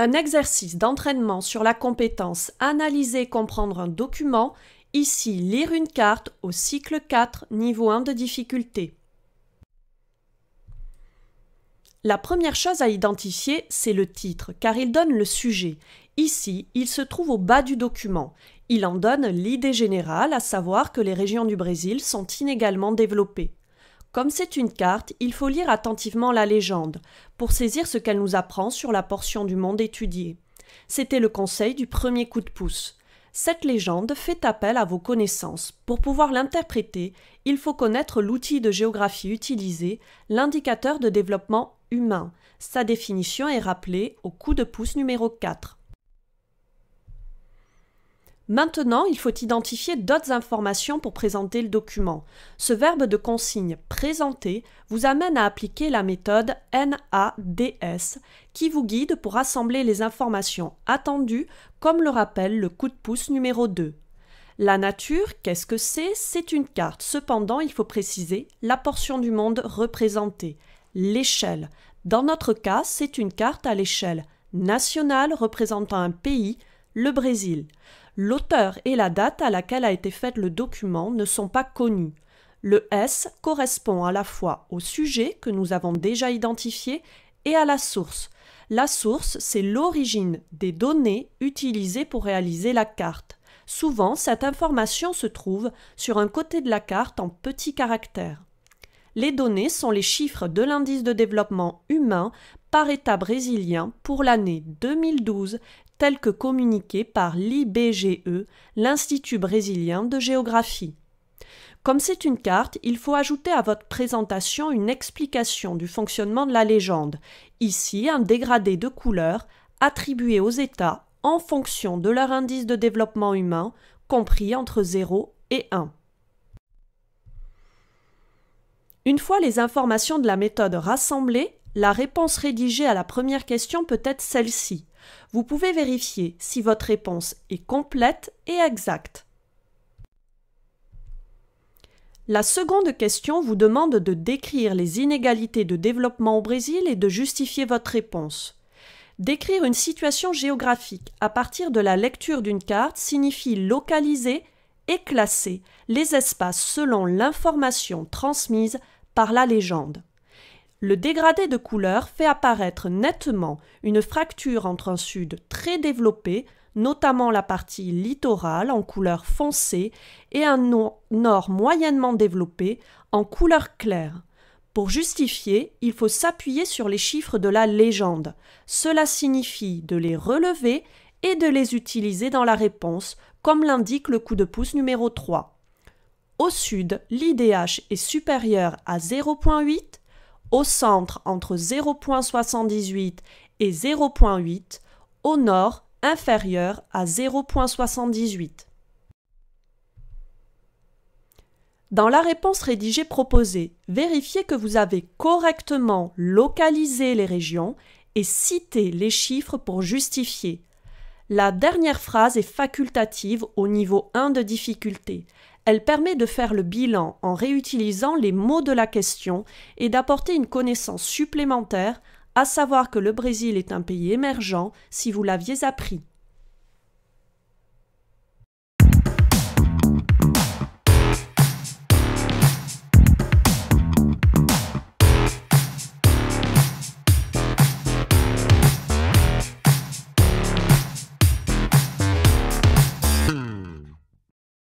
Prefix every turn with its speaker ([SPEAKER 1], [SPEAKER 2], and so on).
[SPEAKER 1] Un exercice d'entraînement sur la compétence analyser et comprendre un document, ici lire une carte au cycle 4, niveau 1 de difficulté. La première chose à identifier, c'est le titre, car il donne le sujet. Ici, il se trouve au bas du document. Il en donne l'idée générale, à savoir que les régions du Brésil sont inégalement développées. Comme c'est une carte, il faut lire attentivement la légende pour saisir ce qu'elle nous apprend sur la portion du monde étudiée. C'était le conseil du premier coup de pouce. Cette légende fait appel à vos connaissances. Pour pouvoir l'interpréter, il faut connaître l'outil de géographie utilisé, l'indicateur de développement humain. Sa définition est rappelée au coup de pouce numéro 4. Maintenant, il faut identifier d'autres informations pour présenter le document. Ce verbe de consigne présenter vous amène à appliquer la méthode NADS qui vous guide pour assembler les informations attendues comme le rappelle le coup de pouce numéro 2. La nature, qu'est-ce que c'est C'est une carte. Cependant, il faut préciser la portion du monde représentée, l'échelle. Dans notre cas, c'est une carte à l'échelle nationale représentant un pays, le Brésil l'auteur et la date à laquelle a été fait le document ne sont pas connus. Le S correspond à la fois au sujet que nous avons déjà identifié et à la source. La source, c'est l'origine des données utilisées pour réaliser la carte. Souvent, cette information se trouve sur un côté de la carte en petits caractères. Les données sont les chiffres de l'indice de développement humain par État brésilien pour l'année 2012 tel que communiqué par l'IBGE, l'Institut brésilien de géographie. Comme c'est une carte, il faut ajouter à votre présentation une explication du fonctionnement de la légende, ici un dégradé de couleurs attribué aux États en fonction de leur indice de développement humain, compris entre 0 et 1. Une fois les informations de la méthode rassemblées, la réponse rédigée à la première question peut être celle-ci. Vous pouvez vérifier si votre réponse est complète et exacte. La seconde question vous demande de décrire les inégalités de développement au Brésil et de justifier votre réponse. Décrire une situation géographique à partir de la lecture d'une carte signifie localiser et classer les espaces selon l'information transmise par la légende. Le dégradé de couleur fait apparaître nettement une fracture entre un sud très développé, notamment la partie littorale en couleur foncée, et un nord moyennement développé en couleur claire. Pour justifier, il faut s'appuyer sur les chiffres de la légende. Cela signifie de les relever et de les utiliser dans la réponse, comme l'indique le coup de pouce numéro 3. Au sud, l'IDH est supérieur à 0.8, au centre entre 0.78 et 0.8, au nord inférieur à 0.78. Dans la réponse rédigée proposée, vérifiez que vous avez correctement localisé les régions et citez les chiffres pour justifier. La dernière phrase est facultative au niveau 1 de difficulté. Elle permet de faire le bilan en réutilisant les mots de la question et d'apporter une connaissance supplémentaire, à savoir que le Brésil est un pays émergent si vous l'aviez appris.